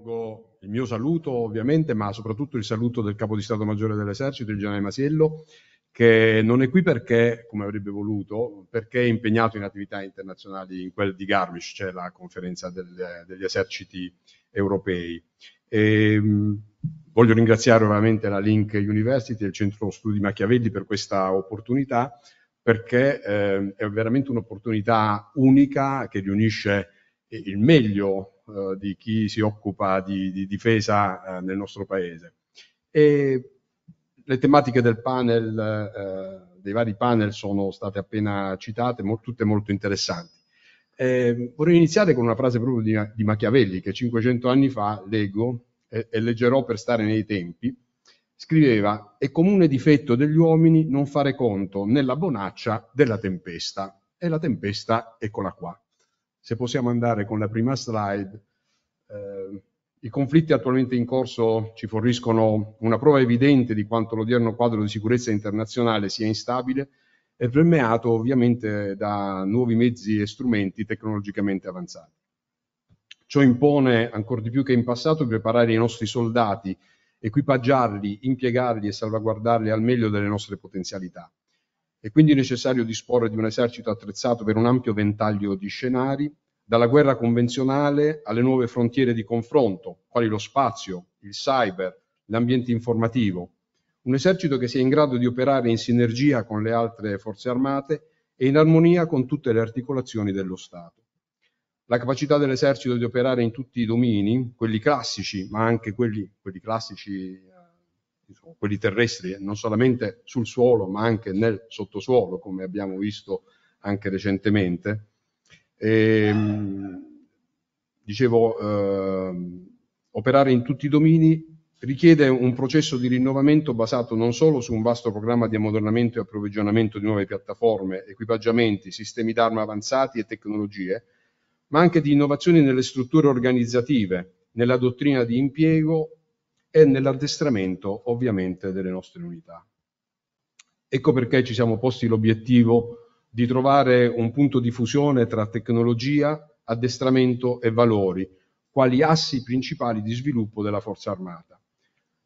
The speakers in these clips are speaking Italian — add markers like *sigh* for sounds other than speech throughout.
Porgo il mio saluto ovviamente, ma soprattutto il saluto del Capo di Stato Maggiore dell'Esercito, il generale Masiello, che non è qui perché, come avrebbe voluto, perché è impegnato in attività internazionali in quel di Garmisch, cioè la conferenza del, degli eserciti europei. E, ehm, voglio ringraziare ovviamente la Link University e il Centro Studi Machiavelli per questa opportunità, perché eh, è veramente un'opportunità unica che riunisce il meglio eh, di chi si occupa di, di difesa eh, nel nostro paese. E le tematiche del panel, eh, dei vari panel sono state appena citate, mo tutte molto interessanti. vorrei iniziare con una frase proprio di, di Machiavelli che 500 anni fa leggo e, e leggerò per stare nei tempi. Scriveva, è comune difetto degli uomini non fare conto nella bonaccia della tempesta. E la tempesta eccola qua se possiamo andare con la prima slide, eh, i conflitti attualmente in corso ci forniscono una prova evidente di quanto l'odierno quadro di sicurezza internazionale sia instabile e permeato ovviamente da nuovi mezzi e strumenti tecnologicamente avanzati. Ciò impone, ancora di più che in passato, di preparare i nostri soldati, equipaggiarli, impiegarli e salvaguardarli al meglio delle nostre potenzialità. È quindi necessario disporre di un esercito attrezzato per un ampio ventaglio di scenari, dalla guerra convenzionale alle nuove frontiere di confronto, quali lo spazio, il cyber, l'ambiente informativo. Un esercito che sia in grado di operare in sinergia con le altre forze armate e in armonia con tutte le articolazioni dello Stato. La capacità dell'esercito di operare in tutti i domini, quelli classici, ma anche quelli, quelli classici diciamo, quelli terrestri, non solamente sul suolo ma anche nel sottosuolo, come abbiamo visto anche recentemente. E, ehm, dicevo, eh, operare in tutti i domini richiede un processo di rinnovamento basato non solo su un vasto programma di ammodernamento e approvvigionamento di nuove piattaforme, equipaggiamenti, sistemi d'arma avanzati e tecnologie, ma anche di innovazioni nelle strutture organizzative, nella dottrina di impiego e nell'addestramento ovviamente delle nostre unità. Ecco perché ci siamo posti l'obiettivo di trovare un punto di fusione tra tecnologia, addestramento e valori, quali assi principali di sviluppo della forza armata.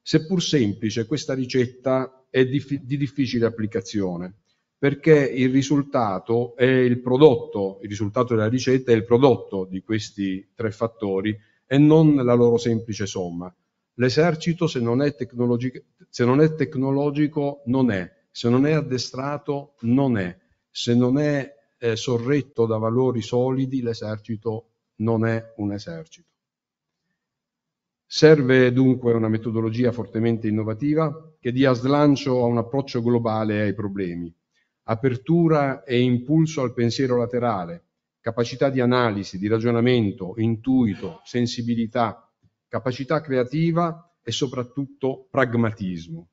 Seppur semplice, questa ricetta è di, di difficile applicazione, perché il risultato è il prodotto, il risultato della ricetta è il prodotto di questi tre fattori e non la loro semplice somma. L'esercito, se non, se non è tecnologico, non è. Se non è addestrato, non è. Se non è eh, sorretto da valori solidi, l'esercito non è un esercito. Serve dunque una metodologia fortemente innovativa che dia slancio a un approccio globale ai problemi, apertura e impulso al pensiero laterale, capacità di analisi, di ragionamento, intuito, sensibilità, capacità creativa e soprattutto pragmatismo.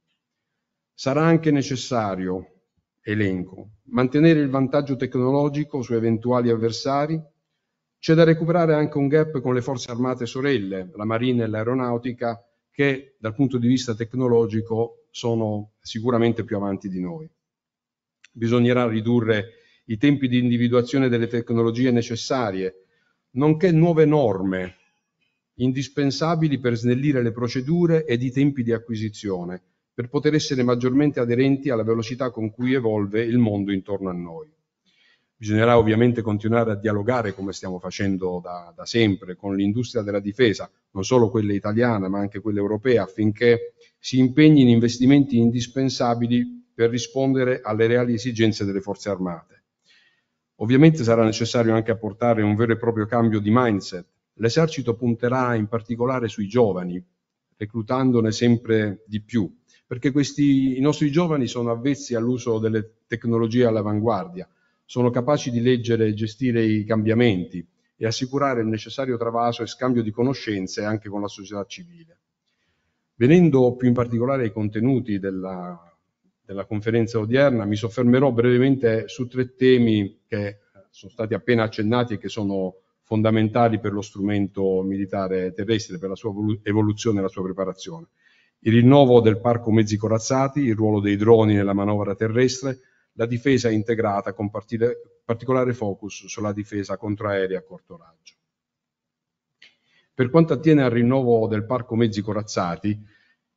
Sarà anche necessario, elenco, mantenere il vantaggio tecnologico su eventuali avversari. C'è da recuperare anche un gap con le forze armate sorelle, la marina e l'aeronautica, che dal punto di vista tecnologico sono sicuramente più avanti di noi. Bisognerà ridurre i tempi di individuazione delle tecnologie necessarie, nonché nuove norme indispensabili per snellire le procedure ed i tempi di acquisizione, per poter essere maggiormente aderenti alla velocità con cui evolve il mondo intorno a noi. Bisognerà ovviamente continuare a dialogare, come stiamo facendo da, da sempre, con l'industria della difesa, non solo quella italiana ma anche quella europea, affinché si impegni in investimenti indispensabili per rispondere alle reali esigenze delle forze armate. Ovviamente sarà necessario anche apportare un vero e proprio cambio di mindset L'esercito punterà in particolare sui giovani, reclutandone sempre di più, perché questi, i nostri giovani sono avvezzi all'uso delle tecnologie all'avanguardia, sono capaci di leggere e gestire i cambiamenti e assicurare il necessario travaso e scambio di conoscenze anche con la società civile. Venendo più in particolare ai contenuti della, della conferenza odierna, mi soffermerò brevemente su tre temi che sono stati appena accennati e che sono fondamentali per lo strumento militare terrestre, per la sua evoluzione e la sua preparazione. Il rinnovo del parco mezzi corazzati, il ruolo dei droni nella manovra terrestre, la difesa integrata con particolare focus sulla difesa contraerea a corto raggio. Per quanto attiene al rinnovo del parco mezzi corazzati,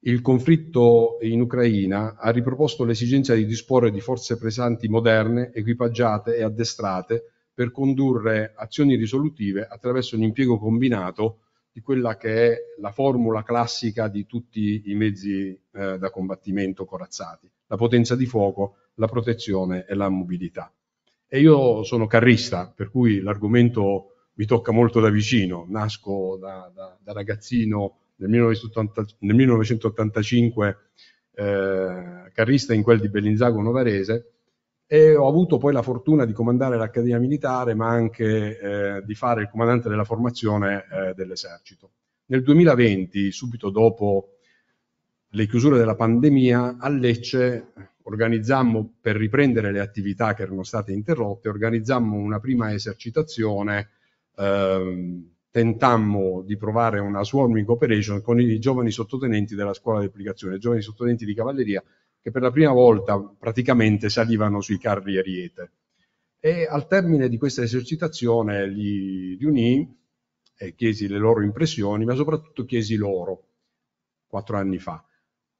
il conflitto in Ucraina ha riproposto l'esigenza di disporre di forze pesanti moderne, equipaggiate e addestrate per condurre azioni risolutive attraverso un impiego combinato di quella che è la formula classica di tutti i mezzi eh, da combattimento corazzati, la potenza di fuoco, la protezione e la mobilità. E io sono carrista, per cui l'argomento mi tocca molto da vicino, nasco da, da, da ragazzino nel, 1980, nel 1985 eh, carrista in quel di Bellinzago Novarese, e ho avuto poi la fortuna di comandare l'Accademia Militare, ma anche eh, di fare il comandante della formazione eh, dell'esercito. Nel 2020, subito dopo le chiusure della pandemia, a Lecce organizzammo, per riprendere le attività che erano state interrotte, organizzammo una prima esercitazione, ehm, tentammo di provare una swarming operation con i giovani sottotenenti della scuola di applicazione, giovani sottotenenti di cavalleria che per la prima volta praticamente salivano sui carri ariete. E al termine di questa esercitazione li riunì e chiesi le loro impressioni, ma soprattutto chiesi loro, quattro anni fa,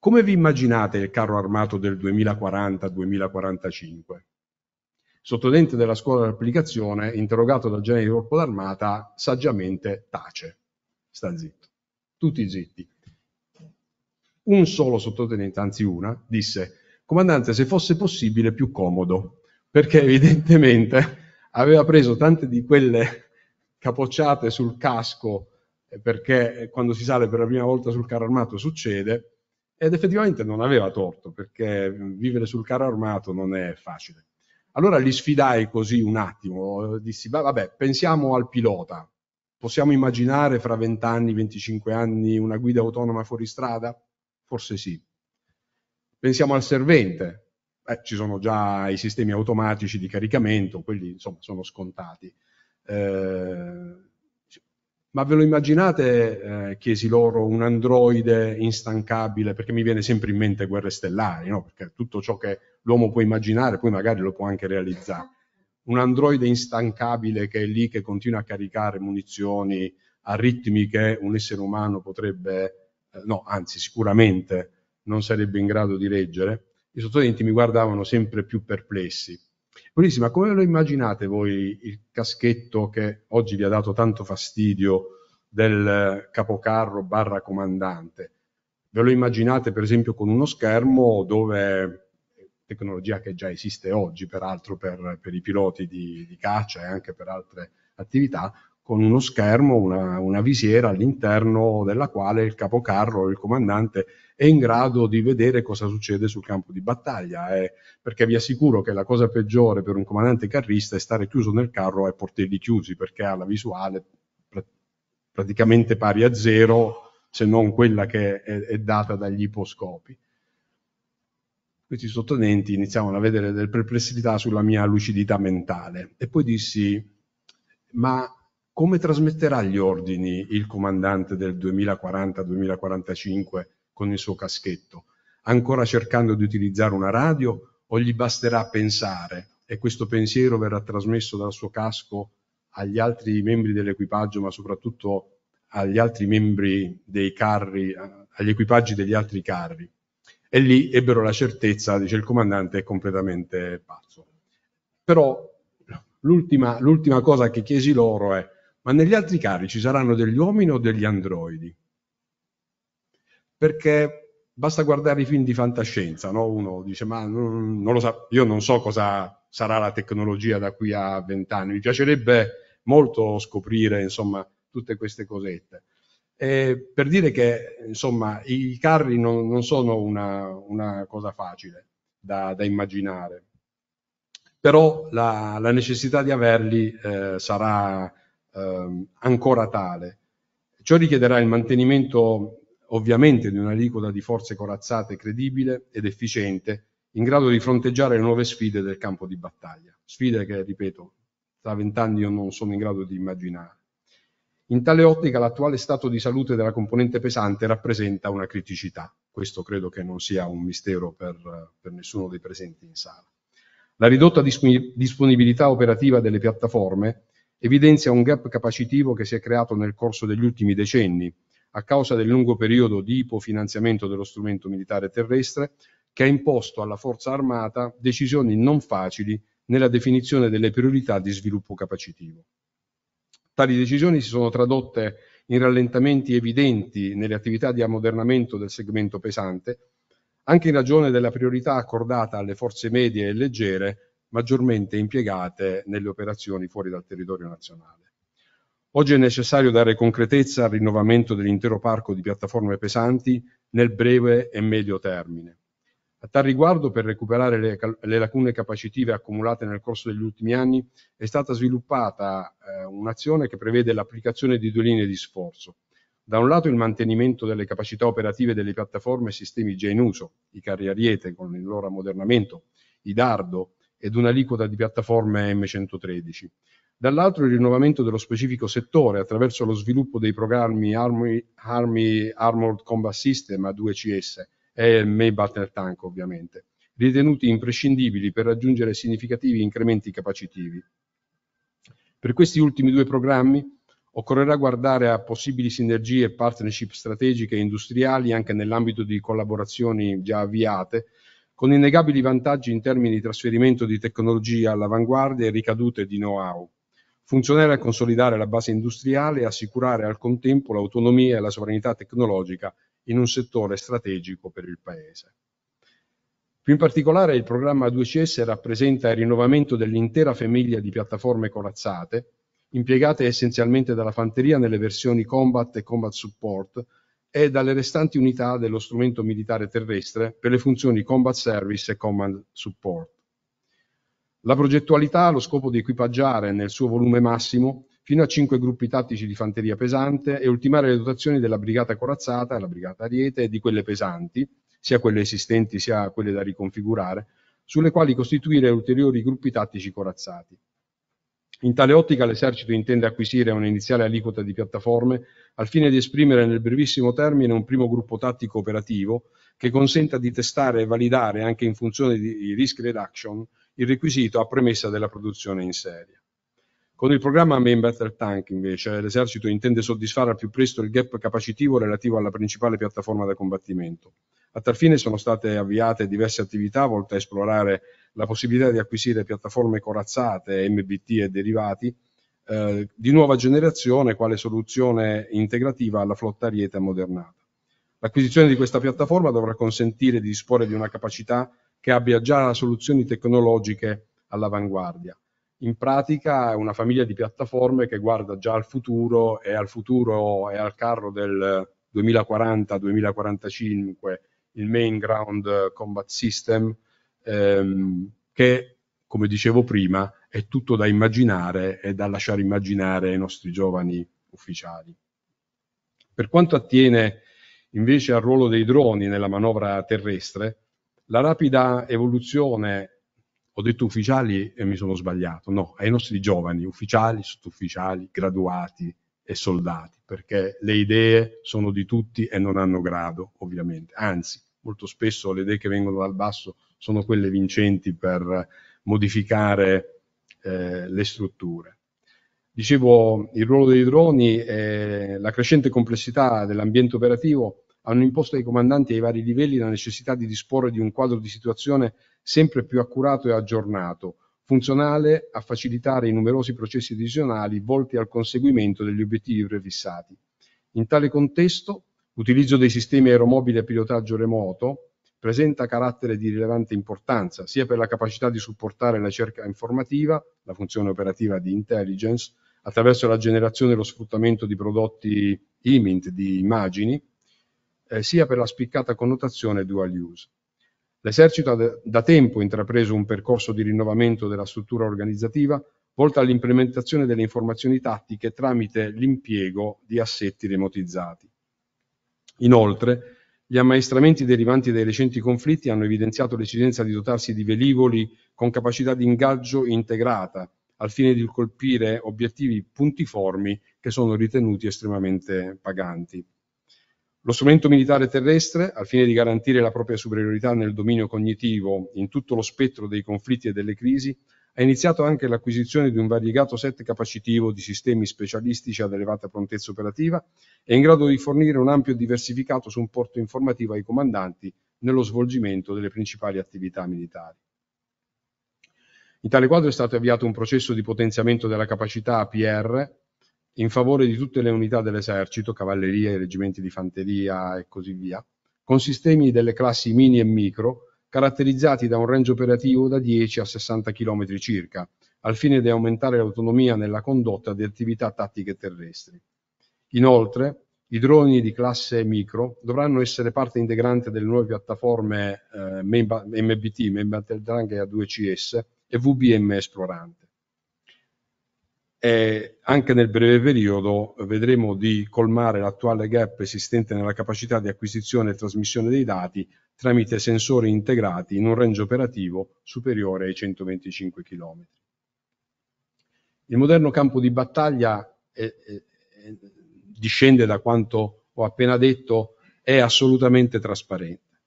come vi immaginate il carro armato del 2040-2045? Sottodente della scuola di applicazione, interrogato dal genere di corpo d'armata, saggiamente tace. Sta zitto. Tutti zitti. Un solo sottotenente, anzi una, disse, comandante, se fosse possibile più comodo, perché *laughs* evidentemente aveva preso tante di quelle capocciate sul casco, eh, perché eh, quando si sale per la prima volta sul carro armato succede, ed effettivamente non aveva torto, perché mm, vivere sul carro armato non è facile. Allora li sfidai così un attimo, eh, dissi, vabbè, pensiamo al pilota, possiamo immaginare fra 20 anni, 25 anni una guida autonoma fuori strada? Forse sì. Pensiamo al servente. Eh, ci sono già i sistemi automatici di caricamento, quelli insomma sono scontati. Eh, ma ve lo immaginate, eh, chiesi loro, un androide instancabile, perché mi viene sempre in mente guerre stellari, no? perché tutto ciò che l'uomo può immaginare poi magari lo può anche realizzare. Un androide instancabile che è lì, che continua a caricare munizioni a ritmi che un essere umano potrebbe eh, no, anzi sicuramente non sarebbe in grado di reggere, i sottodenti mi guardavano sempre più perplessi. Polisi, come lo immaginate voi il caschetto che oggi vi ha dato tanto fastidio del capocarro barra comandante? Ve lo immaginate per esempio con uno schermo dove tecnologia che già esiste oggi peraltro per, per i piloti di, di caccia e anche per altre attività, con uno schermo, una, una visiera all'interno della quale il capocarro, il comandante, è in grado di vedere cosa succede sul campo di battaglia, eh, perché vi assicuro che la cosa peggiore per un comandante carrista è stare chiuso nel carro ai portelli chiusi, perché ha la visuale pr- praticamente pari a zero, se non quella che è, è data dagli iposcopi. Questi sottonenti iniziavano a vedere delle perplessità sulla mia lucidità mentale e poi dissi, ma come trasmetterà gli ordini il comandante del 2040-2045 con il suo caschetto? Ancora cercando di utilizzare una radio o gli basterà pensare e questo pensiero verrà trasmesso dal suo casco agli altri membri dell'equipaggio, ma soprattutto agli altri membri dei carri, agli equipaggi degli altri carri. E lì ebbero la certezza, dice il comandante, è completamente pazzo. Però l'ultima, l'ultima cosa che chiesi loro è ma negli altri carri ci saranno degli uomini o degli androidi? Perché basta guardare i film di fantascienza, no? uno dice ma non, non lo sa, io non so cosa sarà la tecnologia da qui a vent'anni, mi piacerebbe molto scoprire insomma tutte queste cosette. Eh, per dire che insomma, i carri non, non sono una, una, cosa facile da, da immaginare, però la, la, necessità di averli eh, sarà eh, ancora tale. Ciò richiederà il mantenimento ovviamente di un'aliquota di forze corazzate credibile ed efficiente, in grado di fronteggiare le nuove sfide del campo di battaglia, sfide che, ripeto, tra vent'anni io non sono in grado di immaginare. In tale ottica l'attuale stato di salute della componente pesante rappresenta una criticità, questo credo che non sia un mistero per, per nessuno dei presenti in sala. La ridotta disponibilità operativa delle piattaforme evidenzia un gap capacitivo che si è creato nel corso degli ultimi decenni a causa del lungo periodo di ipofinanziamento dello strumento militare terrestre che ha imposto alla forza armata decisioni non facili nella definizione delle priorità di sviluppo capacitivo. Tali decisioni si sono tradotte in rallentamenti evidenti nelle attività di ammodernamento del segmento pesante, anche in ragione della priorità accordata alle forze medie e leggere maggiormente impiegate nelle operazioni fuori dal territorio nazionale. Oggi è necessario dare concretezza al rinnovamento dell'intero parco di piattaforme pesanti nel breve e medio termine. A tal riguardo, per recuperare le, le lacune capacitive accumulate nel corso degli ultimi anni, è stata sviluppata eh, un'azione che prevede l'applicazione di due linee di sforzo. Da un lato il mantenimento delle capacità operative delle piattaforme e sistemi già in uso, i carri Ariete con il loro ammodernamento, i Dardo ed un'aliquota di piattaforme M113. Dall'altro il rinnovamento dello specifico settore attraverso lo sviluppo dei programmi Army, Army Armored Combat System a 2CS e May Battle Tank ovviamente, ritenuti imprescindibili per raggiungere significativi incrementi capacitivi. Per questi ultimi due programmi occorrerà guardare a possibili sinergie e partnership strategiche e industriali anche nell'ambito di collaborazioni già avviate con innegabili vantaggi in termini di trasferimento di tecnologia all'avanguardia e ricadute di know-how, funzionare a consolidare la base industriale e assicurare al contempo l'autonomia e la sovranità tecnologica in un settore strategico per il Paese. Più in particolare il programma 2CS rappresenta il rinnovamento dell'intera famiglia di piattaforme corazzate, impiegate essenzialmente dalla fanteria nelle versioni Combat e Combat Support, e dalle restanti unità dello strumento militare terrestre per le funzioni Combat Service e Command Support. La progettualità ha lo scopo di equipaggiare nel suo volume massimo fino a cinque gruppi tattici di fanteria pesante e ultimare le dotazioni della brigata corazzata, la brigata ariete e di quelle pesanti, sia quelle esistenti sia quelle da riconfigurare, sulle quali costituire ulteriori gruppi tattici corazzati. In tale ottica l'Esercito intende acquisire un'iniziale aliquota di piattaforme al fine di esprimere nel brevissimo termine un primo gruppo tattico operativo che consenta di testare e validare anche in funzione di risk reduction il requisito a premessa della produzione in serie. Con il programma Main Battle Tank, invece, l'esercito intende soddisfare al più presto il gap capacitivo relativo alla principale piattaforma da combattimento. A tal fine sono state avviate diverse attività volte a esplorare la possibilità di acquisire piattaforme corazzate, MBT e derivati eh, di nuova generazione quale soluzione integrativa alla flotta ariete ammodernata. L'acquisizione di questa piattaforma dovrà consentire di disporre di una capacità che abbia già soluzioni tecnologiche all'avanguardia in pratica è una famiglia di piattaforme che guarda già al futuro e al futuro e al carro del 2040-2045 il Main Ground Combat System ehm, che come dicevo prima è tutto da immaginare e da lasciare immaginare ai nostri giovani ufficiali. Per quanto attiene invece al ruolo dei droni nella manovra terrestre, la rapida evoluzione ho detto ufficiali e mi sono sbagliato, no, ai nostri giovani, ufficiali, sottufficiali, graduati e soldati, perché le idee sono di tutti e non hanno grado, ovviamente, anzi, molto spesso le idee che vengono dal basso sono quelle vincenti per modificare eh, le strutture. Dicevo, il ruolo dei droni e la crescente complessità dell'ambiente operativo hanno imposto ai comandanti ai vari livelli la necessità di disporre di un quadro di situazione sempre più accurato e aggiornato, funzionale a facilitare i numerosi processi decisionali volti al conseguimento degli obiettivi prefissati. In tale contesto, l'utilizzo dei sistemi aeromobili a pilotaggio remoto presenta carattere di rilevante importanza, sia per la capacità di supportare la cerca informativa, la funzione operativa di intelligence, attraverso la generazione e lo sfruttamento di prodotti imint, di immagini, eh, sia per la spiccata connotazione dual use. L'esercito ha da tempo intrapreso un percorso di rinnovamento della struttura organizzativa volta all'implementazione delle informazioni tattiche tramite l'impiego di assetti remotizzati. Inoltre, gli ammaestramenti derivanti dai recenti conflitti hanno evidenziato l'esigenza di dotarsi di velivoli con capacità di ingaggio integrata, al fine di colpire obiettivi puntiformi che sono ritenuti estremamente paganti. Lo strumento militare terrestre, al fine di garantire la propria superiorità nel dominio cognitivo in tutto lo spettro dei conflitti e delle crisi, ha iniziato anche l'acquisizione di un variegato set capacitivo di sistemi specialistici ad elevata prontezza operativa e in grado di fornire un ampio e diversificato supporto informativo ai comandanti nello svolgimento delle principali attività militari. In tale quadro è stato avviato un processo di potenziamento della capacità APR in favore di tutte le unità dell'esercito, cavalleria, reggimenti di fanteria e così via, con sistemi delle classi mini e micro, caratterizzati da un range operativo da 10 a 60 km circa, al fine di aumentare l'autonomia nella condotta di attività tattiche terrestri. Inoltre, i droni di classe micro dovranno essere parte integrante delle nuove piattaforme eh, MBT, Main Battle Tank A2CS e VBM Esplorante e anche nel breve periodo vedremo di colmare l'attuale gap esistente nella capacità di acquisizione e trasmissione dei dati tramite sensori integrati in un range operativo superiore ai 125 km. Il moderno campo di battaglia è, è, è, discende da quanto ho appena detto, è assolutamente trasparente.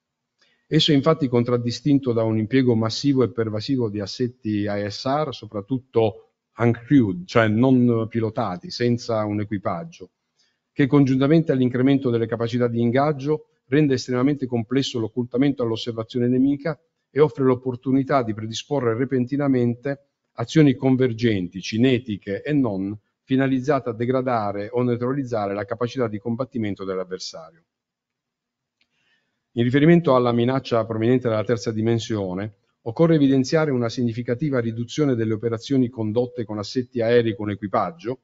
Esso è infatti contraddistinto da un impiego massivo e pervasivo di assetti ISR, soprattutto uncrewed, cioè non pilotati, senza un equipaggio, che congiuntamente all'incremento delle capacità di ingaggio rende estremamente complesso l'occultamento all'osservazione nemica e offre l'opportunità di predisporre repentinamente azioni convergenti, cinetiche e non, finalizzate a degradare o neutralizzare la capacità di combattimento dell'avversario. In riferimento alla minaccia proveniente dalla terza dimensione, Occorre evidenziare una significativa riduzione delle operazioni condotte con assetti aerei con equipaggio,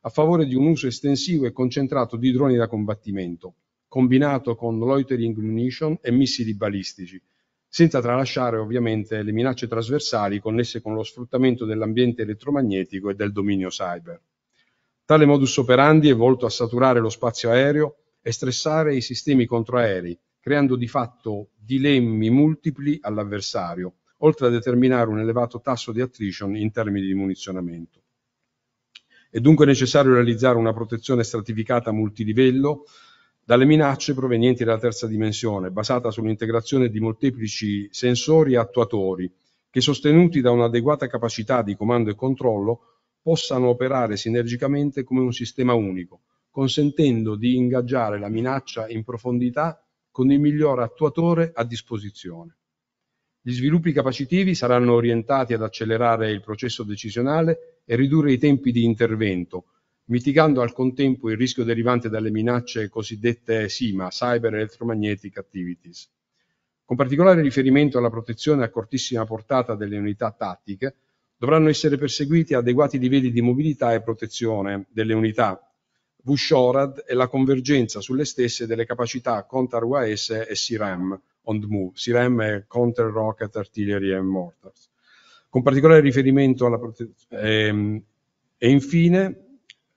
a favore di un uso estensivo e concentrato di droni da combattimento, combinato con loitering munition e missili balistici, senza tralasciare ovviamente le minacce trasversali connesse con lo sfruttamento dell'ambiente elettromagnetico e del dominio cyber. Tale modus operandi è volto a saturare lo spazio aereo e stressare i sistemi controaerei, creando di fatto dilemmi multipli all'avversario, oltre a determinare un elevato tasso di attrition in termini di munizionamento. È dunque necessario realizzare una protezione stratificata multilivello dalle minacce provenienti dalla terza dimensione, basata sull'integrazione di molteplici sensori e attuatori che, sostenuti da un'adeguata capacità di comando e controllo, possano operare sinergicamente come un sistema unico, consentendo di ingaggiare la minaccia in profondità con il miglior attuatore a disposizione. Gli sviluppi capacitivi saranno orientati ad accelerare il processo decisionale e ridurre i tempi di intervento, mitigando al contempo il rischio derivante dalle minacce cosiddette SIMA, Cyber Electromagnetic Activities. Con particolare riferimento alla protezione a cortissima portata delle unità tattiche, dovranno essere perseguiti adeguati livelli di mobilità e protezione delle unità VSHORAD e la convergenza sulle stesse delle capacità CONTAR-UAS e SIRAM, on the move, CRM Counter Rocket Artillery and Mortars, con particolare riferimento alla protezione. Ehm, e infine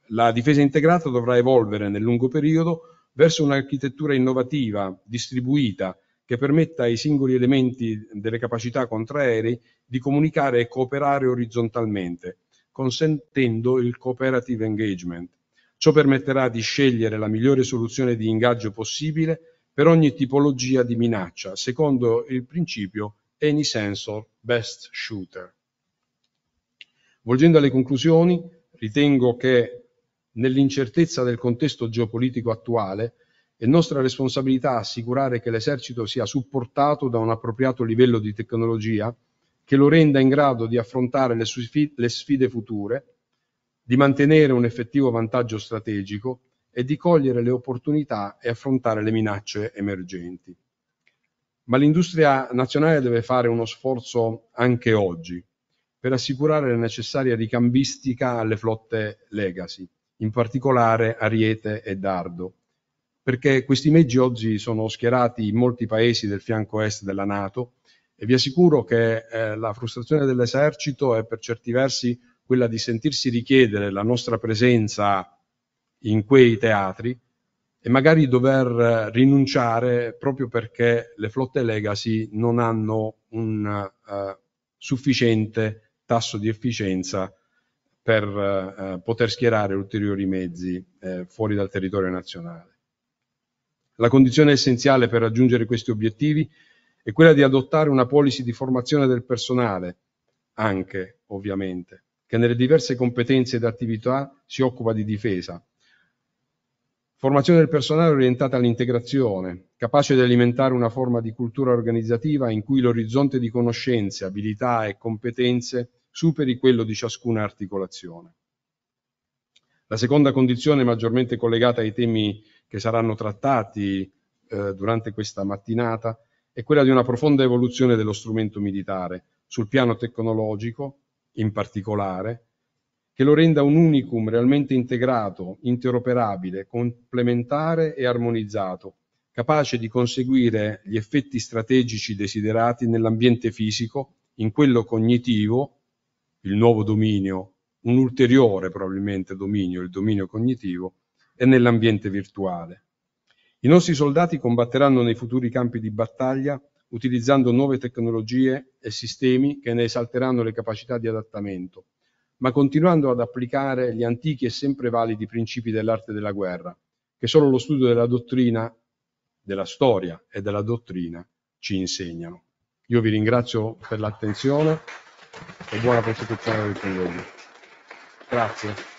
la difesa integrata dovrà evolvere nel lungo periodo verso un'architettura innovativa, distribuita, che permetta ai singoli elementi delle capacità contraerei di comunicare e cooperare orizzontalmente, consentendo il cooperative engagement. Ciò permetterà di scegliere la migliore soluzione di ingaggio possibile per ogni tipologia di minaccia, secondo il principio "any sensor, best shooter". Volgendo alle conclusioni, ritengo che nell'incertezza del contesto geopolitico attuale è nostra responsabilità assicurare che l'esercito sia supportato da un appropriato livello di tecnologia che lo renda in grado di affrontare le, sfide future, di mantenere un effettivo vantaggio strategico e di cogliere le opportunità e affrontare le minacce emergenti. Ma l'industria nazionale deve fare uno sforzo anche oggi per assicurare la necessaria ricambistica alle flotte legacy, in particolare Ariete e Dardo, perché questi mezzi oggi sono schierati in molti paesi del fianco est della Nato e vi assicuro che eh, la frustrazione dell'esercito è per certi versi quella di sentirsi richiedere la nostra presenza in quei teatri e magari dover rinunciare proprio perché le flotte legacy non hanno un uh, sufficiente tasso di efficienza per uh, poter schierare ulteriori mezzi uh, fuori dal territorio nazionale. La condizione essenziale per raggiungere questi obiettivi è quella di adottare una policy di formazione del personale, anche ovviamente, che nelle diverse competenze ed attività si occupa di difesa, Formazione del personale orientata all'integrazione, capace di alimentare una forma di cultura organizzativa in cui l'orizzonte di conoscenze, abilità e competenze superi quello di ciascuna articolazione. La seconda condizione maggiormente collegata ai temi che saranno trattati eh, durante questa mattinata è quella di una profonda evoluzione dello strumento militare sul piano tecnologico in particolare che lo renda un unicum realmente integrato, interoperabile, complementare e armonizzato, capace di conseguire gli effetti strategici desiderati nell'ambiente fisico, in quello cognitivo, il nuovo dominio, un ulteriore probabilmente dominio, il dominio cognitivo, e nell'ambiente virtuale. I nostri soldati combatteranno nei futuri campi di battaglia utilizzando nuove tecnologie e sistemi che ne esalteranno le capacità di adattamento, ma continuando ad applicare gli antichi e sempre validi principi dell'arte della guerra, che solo lo studio della dottrina, della storia e della dottrina ci insegnano. Io vi ringrazio per l'attenzione e buona prosecuzione del congresso. Grazie.